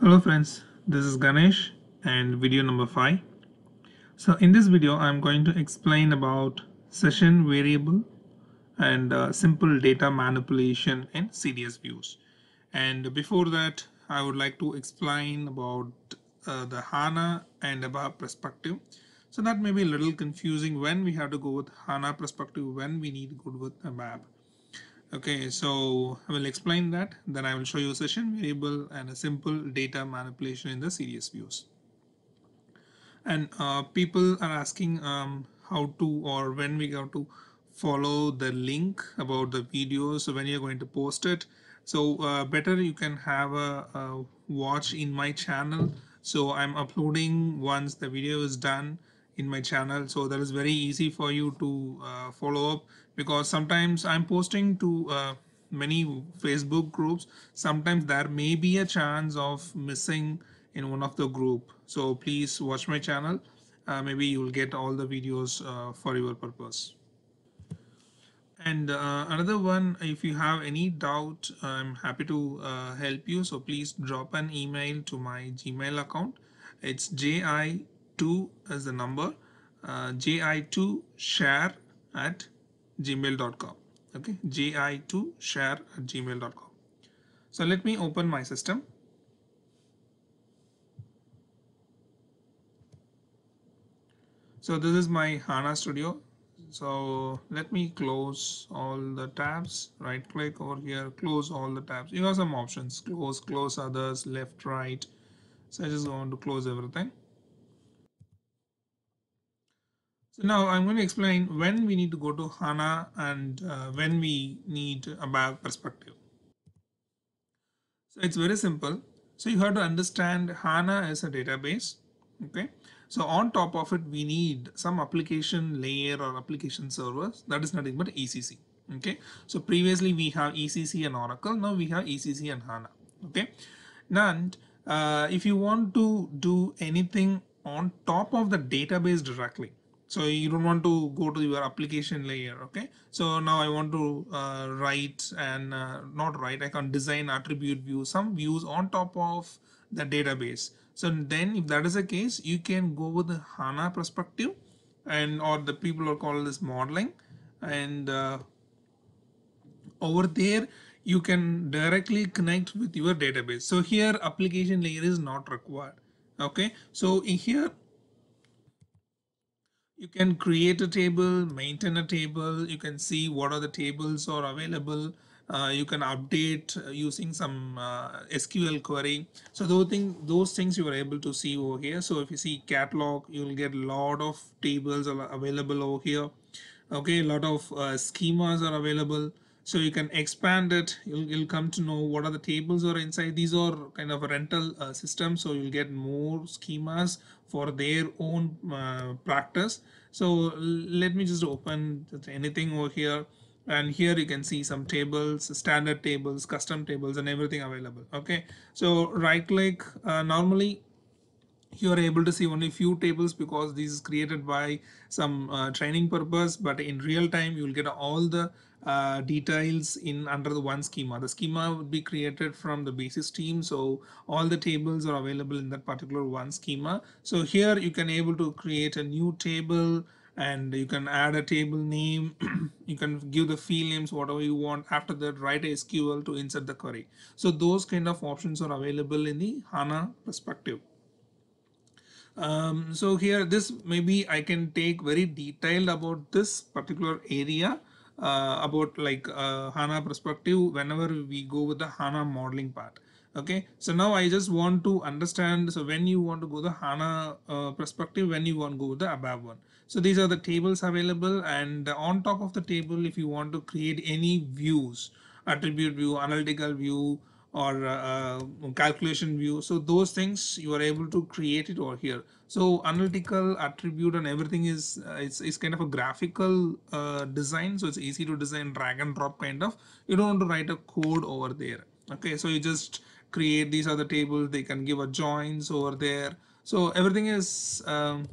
Hello friends, this is Ganesh and video number 5. So in this video I'm going to explain about session variable and uh, simple data manipulation in CDS views. And before that I would like to explain about uh, the HANA and ABAP perspective. So that may be a little confusing when we have to go with HANA perspective, when we need good go with ABAP. Okay, so I will explain that. Then I will show you a session variable and a simple data manipulation in the series views. And uh, people are asking um, how to or when we have to follow the link about the video. So when you're going to post it. So uh, better you can have a, a watch in my channel. So I'm uploading once the video is done in my channel so that is very easy for you to uh, follow up because sometimes I'm posting to uh, many Facebook groups. Sometimes there may be a chance of missing in one of the group. So please watch my channel. Uh, maybe you will get all the videos uh, for your purpose. And uh, another one, if you have any doubt, I'm happy to uh, help you. So please drop an email to my Gmail account. It's ji2 as the number, uh, ji2share at gmail.com okay ji 2 share at gmail.com so let me open my system so this is my HANA studio so let me close all the tabs right click over here close all the tabs you have some options close close others left right so I just want to close everything So now I'm going to explain when we need to go to HANA and uh, when we need a back perspective. So it's very simple. So you have to understand HANA as a database. Okay. So on top of it, we need some application layer or application servers. That is nothing but ECC. Okay. So previously we have ECC and Oracle. Now we have ECC and HANA. Okay. And uh, if you want to do anything on top of the database directly, so you don't want to go to your application layer okay so now i want to uh, write and uh, not write i can design attribute view some views on top of the database so then if that is the case you can go with the hana perspective and or the people are called this modeling and uh, over there you can directly connect with your database so here application layer is not required okay so in here you can create a table, maintain a table, you can see what are the tables are available, uh, you can update uh, using some uh, SQL query. So those things, those things you are able to see over here. So if you see catalog, you'll get a lot of tables available over here. Okay, a lot of uh, schemas are available so you can expand it you'll, you'll come to know what are the tables are inside these are kind of a rental uh, system so you'll get more schemas for their own uh, practice so let me just open anything over here and here you can see some tables standard tables custom tables and everything available okay so right click uh, normally you are able to see only few tables because this is created by some uh, training purpose but in real time you will get all the uh, details in under the one schema the schema would be created from the basis team so all the tables are available in that particular one schema so here you can able to create a new table and you can add a table name you can give the field names whatever you want after that write a sql to insert the query so those kind of options are available in the hana perspective um, so here this maybe I can take very detailed about this particular area uh, about like uh, HANA perspective whenever we go with the HANA modeling part. Okay, so now I just want to understand. So when you want to go the HANA uh, perspective, when you want to go the above one. So these are the tables available and on top of the table, if you want to create any views, attribute view, analytical view, or uh, uh, calculation view. So those things you are able to create it over here. So analytical attribute and everything is uh, it's, it's kind of a graphical uh, design. So it's easy to design drag and drop kind of. You don't want to write a code over there. Okay, so you just create these other tables. They can give a joins over there. So everything is um,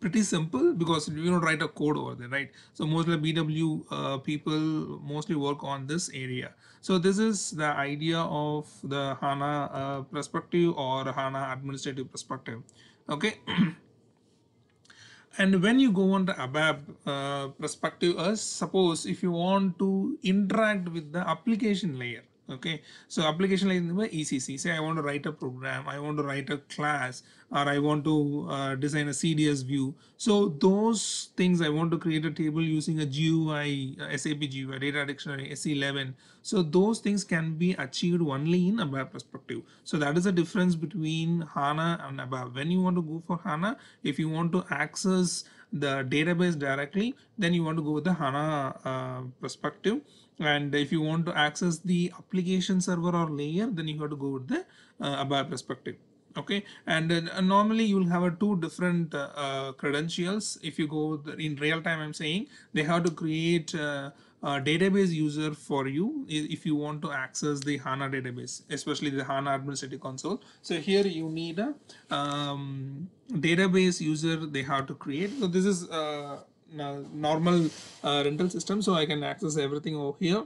pretty simple because you don't write a code over there, right? So most of the BW uh, people mostly work on this area. So this is the idea of the HANA uh, perspective or HANA administrative perspective. Okay. and when you go on the ABAP uh, perspective, uh, suppose if you want to interact with the application layer, okay so application layer like ecc say i want to write a program i want to write a class or I want to uh, design a CDS view. So those things I want to create a table using a GUI, uh, a SAP GUI, data dictionary, S11. So those things can be achieved only in ABAP perspective. So that is the difference between HANA and ABAP. When you want to go for HANA, if you want to access the database directly, then you want to go with the HANA uh, perspective. And if you want to access the application server or layer, then you have to go with the uh, ABAP perspective okay and uh, normally you will have uh, two different uh, uh, credentials if you go in real time i'm saying they have to create uh, a database user for you if you want to access the hana database especially the hana administrative console so here you need a um, database user they have to create so this is uh, normal rental system so i can access everything over here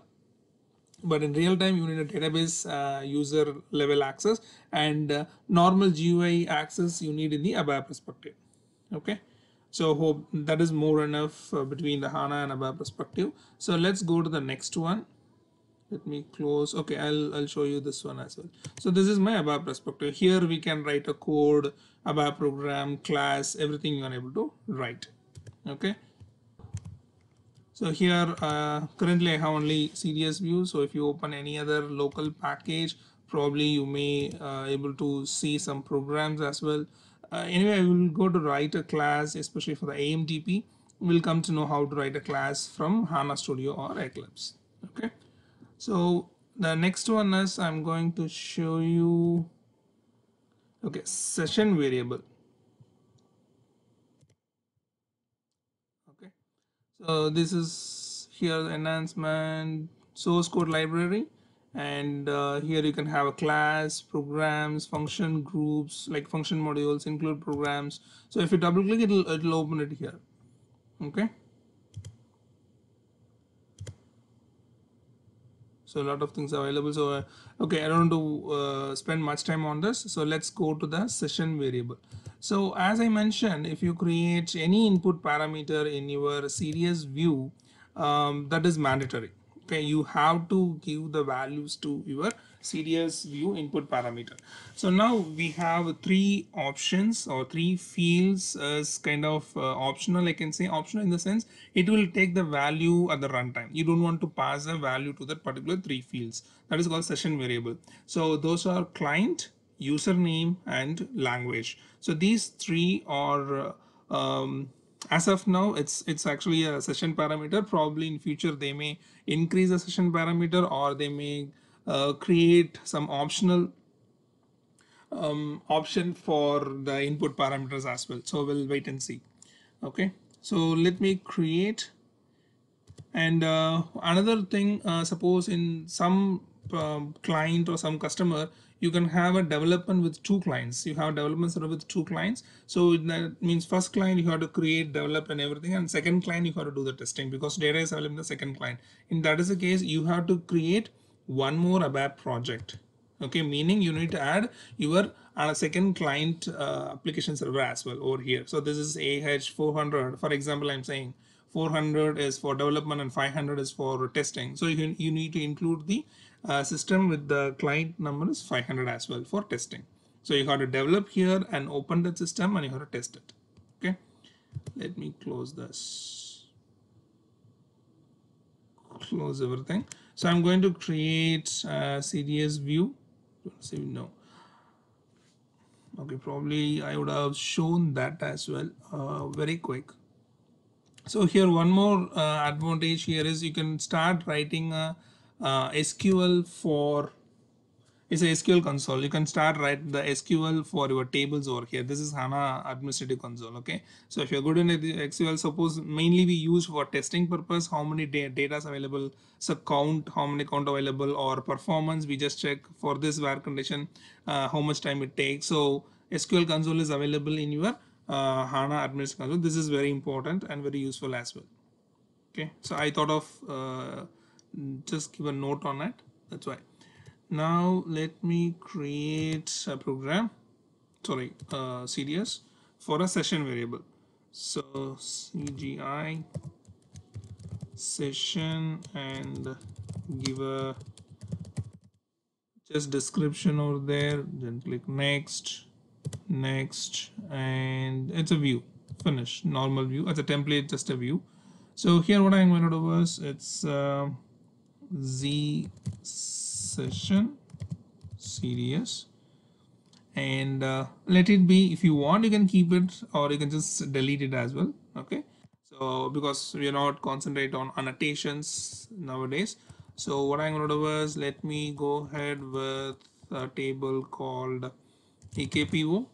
but in real time you need a database uh, user level access and uh, normal GUI access you need in the ABAP perspective okay so hope that is more enough uh, between the HANA and ABAP perspective so let's go to the next one let me close okay I'll, I'll show you this one as well so this is my ABAP perspective here we can write a code ABAP program class everything you are able to write okay so here uh, currently I have only CDS view. So if you open any other local package, probably you may uh, able to see some programs as well. Uh, anyway, I will go to write a class, especially for the AMDP. We'll come to know how to write a class from HANA Studio or Eclipse. Okay. So the next one is I'm going to show you okay session variable so this is here enhancement source code library and uh, here you can have a class programs function groups like function modules include programs so if you double click it'll, it'll open it here okay so a lot of things available so uh, okay i don't want to uh, spend much time on this so let's go to the session variable so as I mentioned, if you create any input parameter in your series view, um, that is mandatory. Okay, you have to give the values to your series view input parameter. So now we have three options or three fields as kind of uh, optional. I can say optional in the sense it will take the value at the runtime. You don't want to pass a value to that particular three fields. That is called session variable. So those are client, username and language. So these three are uh, um, as of now it's it's actually a session parameter probably in future they may increase the session parameter or they may uh, create some optional um, option for the input parameters as well so we'll wait and see okay so let me create and uh, another thing uh, suppose in some um, client or some customer you can have a development with two clients. You have development sort of with two clients. So that means first client you have to create, develop and everything and second client you have to do the testing because data is available in the second client. In that is the case, you have to create one more ABAP project. Okay, meaning you need to add your uh, second client uh, application server as well over here. So this is AH400. For example, I'm saying 400 is for development and 500 is for testing. So you, you need to include the uh, system with the client number is 500 as well for testing. So you have to develop here and open that system and you have to test it. Okay. Let me close this. Close everything. So I'm going to create uh, CDS view. Say no. Okay, probably I would have shown that as well uh, very quick. So here one more uh, advantage here is you can start writing a uh, uh, SQL for it's a SQL console. You can start write the SQL for your tables over here. This is HANA administrative console. Okay. So if you're good in SQL, suppose mainly we use for testing purpose, how many data is available, so count, how many count available or performance. We just check for this where condition, uh, how much time it takes. So SQL console is available in your uh, HANA administrative console. This is very important and very useful as well. Okay. So I thought of, uh, just give a note on it that's why now let me create a program sorry uh, CDS for a session variable so CGI session and give a just description over there then click next next and it's a view finish normal view as a template just a view so here what I'm going to do is it's uh, Z session series and uh, let it be if you want you can keep it or you can just delete it as well okay so because we are not concentrate on annotations nowadays so what I'm going to do is let me go ahead with a table called AKPO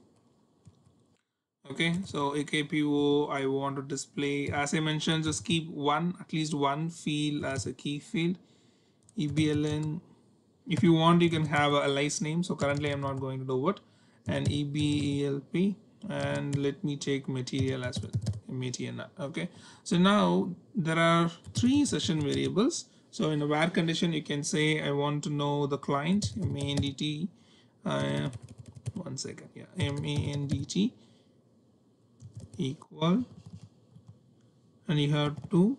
okay so AKPO I want to display as I mentioned just keep one at least one field as a key field EBLN if you want you can have a license name so currently I'm not going to do it and EBELP and let me take material as well Metiana okay so now there are three session variables so in a var condition you can say I want to know the client MANDT uh, one second yeah MANDT equal and you have to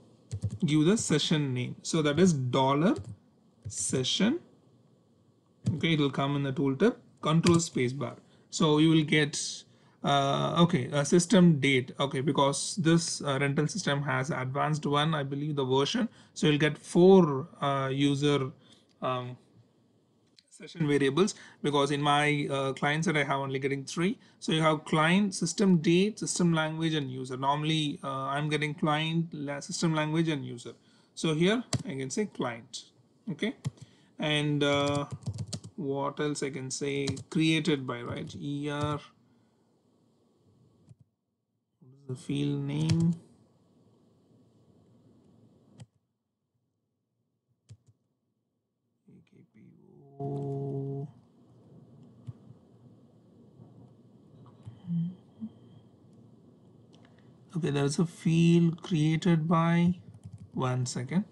give the session name so that is dollar session okay it will come in the tooltip control spacebar so you will get uh, okay a system date okay because this uh, rental system has advanced one I believe the version so you'll get four uh, user um, session variables because in my uh, client set I have only getting three so you have client system date system language and user normally uh, I'm getting client system language and user so here I can say client okay and uh, what else I can say created by right er what is the field name AKPO okay there is a field created by one second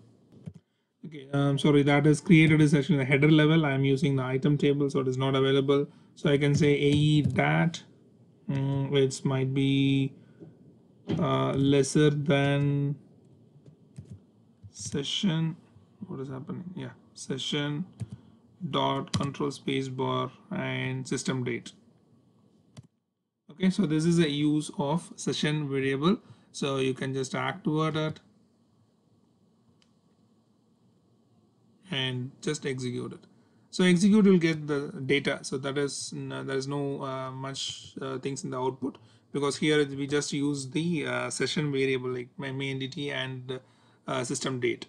um, sorry, that is created is actually the header level. I'm using the item table, so it is not available. So I can say AE that, mm, which might be uh, lesser than session. What is happening? Yeah, session dot control space bar and system date. Okay, so this is a use of session variable. So you can just act toward it and just execute it. So execute will get the data. So that is there is no uh, much uh, things in the output because here we just use the uh, session variable like my main entity and uh, system date.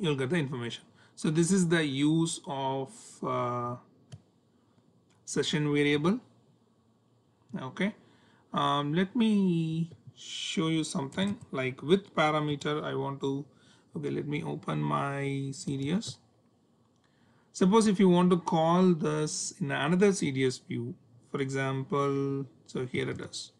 You'll get the information. So this is the use of uh, session variable. Okay. Um, let me show you something like with parameter I want to okay let me open my CDS suppose if you want to call this in another CDS view for example so here it is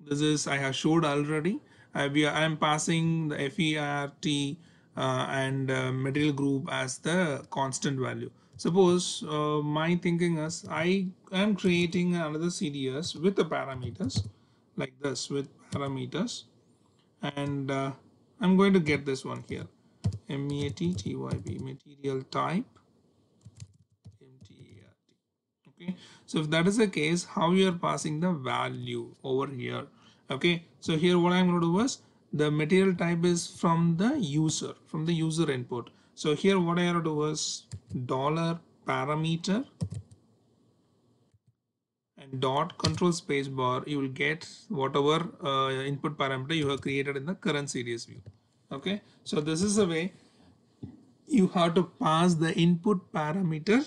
this is I have showed already I, I am passing the FERT uh, and uh, material group as the constant value. Suppose uh, my thinking is I am creating another CDS with the parameters like this with parameters and uh, I'm going to get this one here M-E-A-T-T-Y-B material type okay so if that is the case how you are passing the value over here okay so here what I'm going to do is the material type is from the user from the user input so here what I have to do is dollar parameter and dot control space bar. you will get whatever uh, input parameter you have created in the current series view. Okay, so this is the way you have to pass the input parameter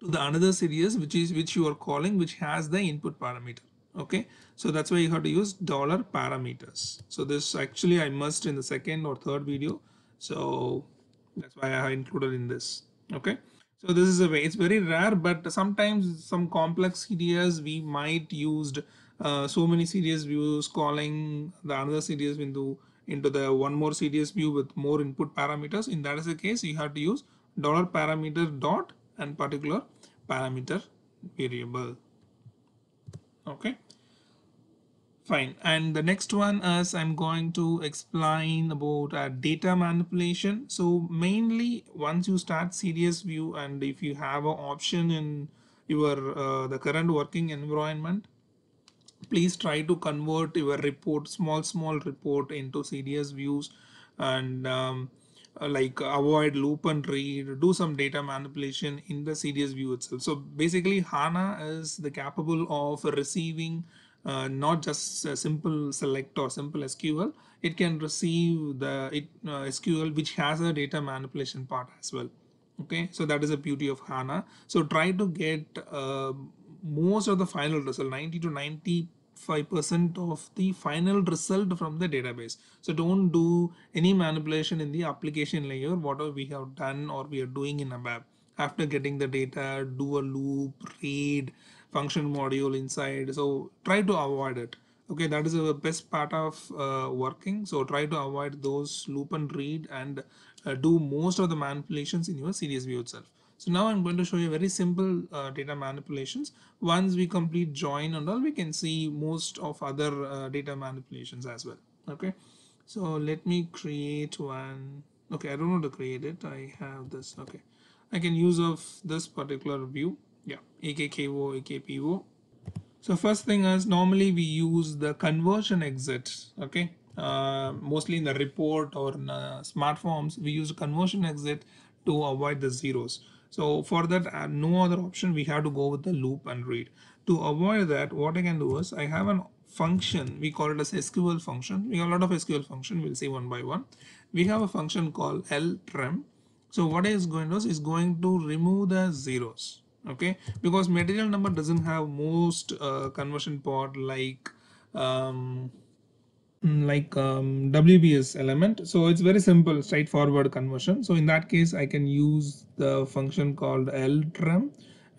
to the another series which is which you are calling which has the input parameter okay so that's why you have to use dollar parameters so this actually i must in the second or third video so that's why i have included in this okay so this is a way, it's very rare, but sometimes some complex CDS we might used uh, so many series views calling the another series window into the one more series view with more input parameters. In that is the case, you have to use dollar parameter dot and particular parameter variable. Okay fine and the next one is i'm going to explain about uh, data manipulation so mainly once you start serious view and if you have an option in your uh, the current working environment please try to convert your report small small report into serious views and um, uh, like avoid loop and read do some data manipulation in the serious view itself so basically hana is the capable of receiving uh, not just simple select or simple SQL. It can receive the it, uh, SQL which has a data manipulation part as well. Okay, so that is the beauty of HANA. So try to get uh, most of the final result, 90 to 95% of the final result from the database. So don't do any manipulation in the application layer, whatever we have done or we are doing in a web, after getting the data do a loop read function module inside so try to avoid it okay that is the best part of uh, working so try to avoid those loop and read and uh, do most of the manipulations in your series view itself so now i'm going to show you very simple uh, data manipulations once we complete join and all we can see most of other uh, data manipulations as well okay so let me create one okay i don't know to create it i have this okay i can use of this particular view AKKO, AKPO. So first thing is normally we use the conversion exit, okay? Uh, mostly in the report or in, smart forms, we use conversion exit to avoid the zeros. So for that, uh, no other option, we have to go with the loop and read. To avoid that, what I can do is I have a function, we call it as SQL function. We have a lot of SQL function, we'll see one by one. We have a function called ltrim. So what is going to do is going to remove the zeros okay because material number doesn't have most uh, conversion part like um, mm, like um, WBS element so it's very simple straightforward conversion so in that case I can use the function called ltrim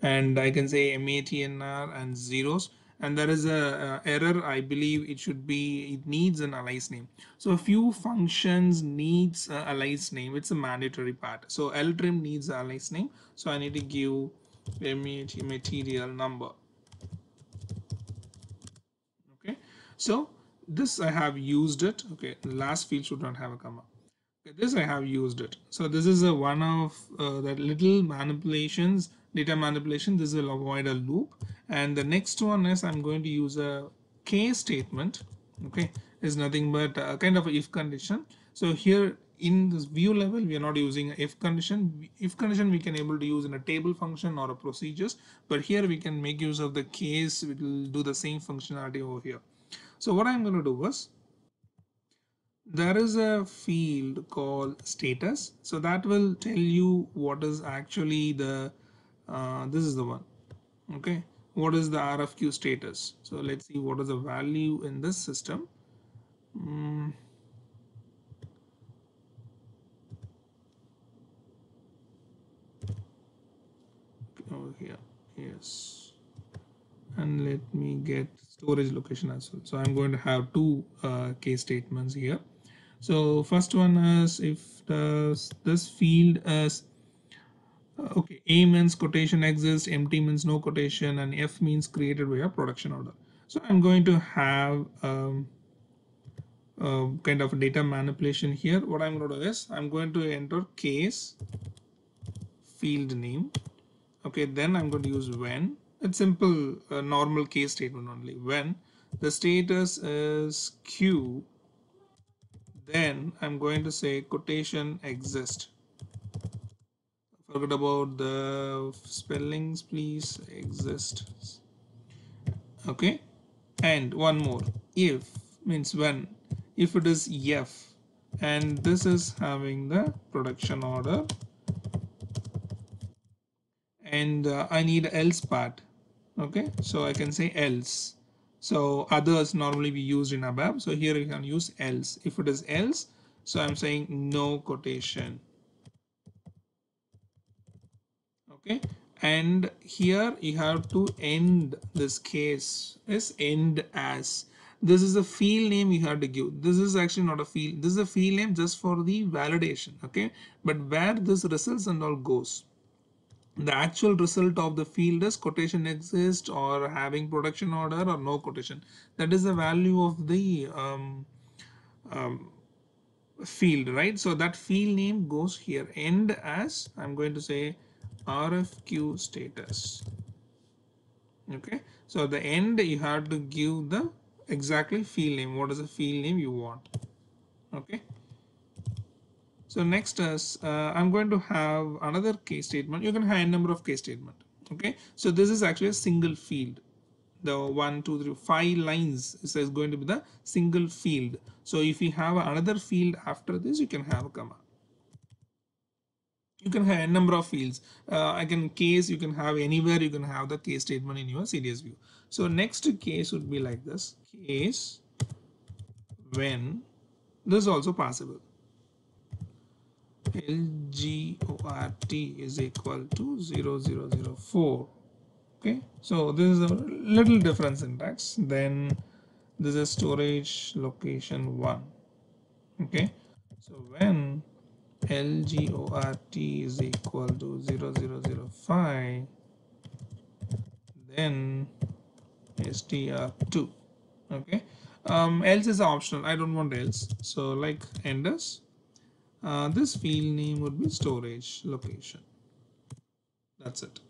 and I can say matnr and zeros and there is a, a, uh, error I believe it should be it needs an alias name so a few functions needs a alias name it's a mandatory part so ltrim needs alias name so I need to give MEH material number okay so this I have used it okay the last field should not have a comma okay, this I have used it so this is a one of uh, that little manipulations data manipulation this will avoid a loop and the next one is I'm going to use a case statement okay is nothing but a kind of if condition so here in this view level we are not using if condition if condition we can able to use in a table function or a procedures but here we can make use of the case We will do the same functionality over here so what i'm going to do is there is a field called status so that will tell you what is actually the uh, this is the one okay what is the rfq status so let's see what is the value in this system mm. yes and let me get storage location as well so i'm going to have two uh, case statements here so first one is if the, this field is uh, okay a means quotation exists empty means no quotation and f means created by a production order so i'm going to have um, uh, kind of data manipulation here what i'm going to do is i'm going to enter case field name okay then I'm going to use when it's simple uh, normal case statement only when the status is q then I'm going to say quotation exist forget about the spellings please Exist. okay and one more if means when if it is f and this is having the production order and uh, I need else part. Okay, so I can say else. So others normally be used in ABAP. So here we can use else. If it is else, so I'm saying no quotation. Okay, and here you have to end this case is end as this is a field name you have to give this is actually not a field this is a field name just for the validation okay but where this results and all goes the actual result of the field is quotation exists or having production order or no quotation that is the value of the um, um, field right so that field name goes here end as I'm going to say RFQ status okay so the end you have to give the exactly field name what is the field name you want okay so next is uh, I'm going to have another case statement. You can have a number of case statement. Okay. So this is actually a single field. The one, two, three, five lines is going to be the single field. So if you have another field after this, you can have a comma. You can have a number of fields. Uh, I can case, you can have anywhere, you can have the case statement in your CDS view. So next case would be like this. Case when this is also possible LGORT is equal to 0004 okay so this is a little different syntax then this is storage location 1 okay so when lgort is equal to 0005 then str2 okay um else is optional i don't want else so like enders uh, this field name would be storage location that's it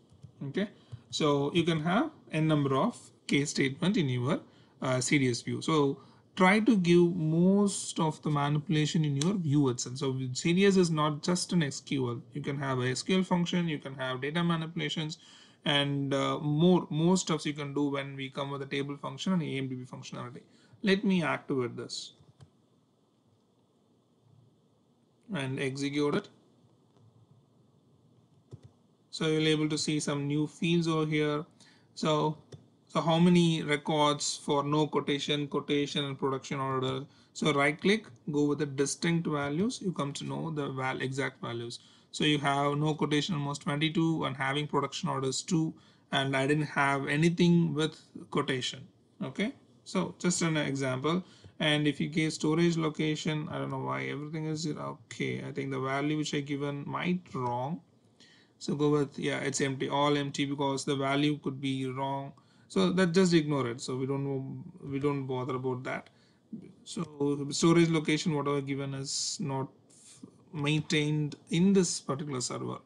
okay so you can have n number of case statement in your uh, CDS view so try to give most of the manipulation in your view itself so CDS is not just an SQL you can have a SQL function you can have data manipulations and uh, more more stuffs you can do when we come with the table function and AMDB functionality let me activate this and execute it. So you'll able to see some new fields over here. So, so how many records for no quotation, quotation and production order. So right click, go with the distinct values. You come to know the val exact values. So you have no quotation almost 22 and having production orders 2 and I didn't have anything with quotation. Okay. So just an example and if you get storage location I don't know why everything is okay I think the value which I given might wrong so go with yeah it's empty all empty because the value could be wrong so that just ignore it so we don't know we don't bother about that so storage location whatever given is not maintained in this particular server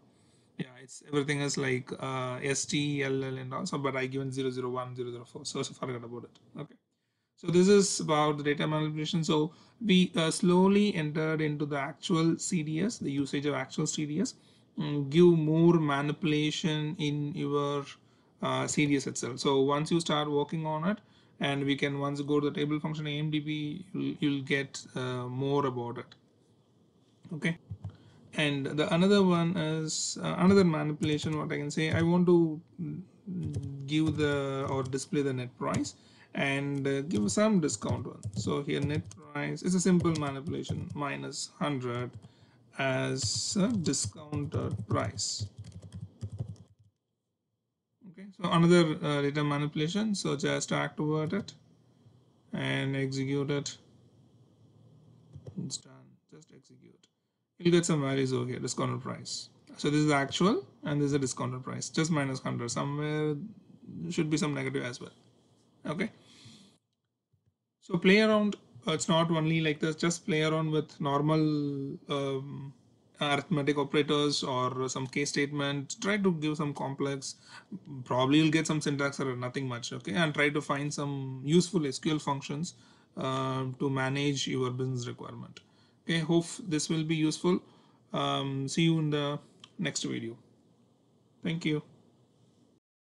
yeah it's everything is like uh, ST LL and also but I given 001 004 so, so forget about it okay so this is about the data manipulation. So we uh, slowly entered into the actual CDS, the usage of actual CDS. Mm, give more manipulation in your uh, CDS itself. So once you start working on it, and we can once go to the table function AMDB, you'll, you'll get uh, more about it. Okay. And the another one is uh, another manipulation. What I can say, I want to mm, give the or display the net price and uh, give some discount one. So here net price is a simple manipulation minus 100 as a discounted price. Okay, so another uh, data manipulation. So just activate it and execute it. It's done. Just execute. You'll get some values over here, discounted price. So this is actual and this is a discounted price, just minus 100. Somewhere should be some negative as well okay so play around. Uh, it's not only like this. Just play around with normal um, arithmetic operators or some case statement. Try to give some complex. Probably you'll get some syntax error, nothing much. Okay, and try to find some useful SQL functions uh, to manage your business requirement. Okay, hope this will be useful. Um, see you in the next video. Thank you.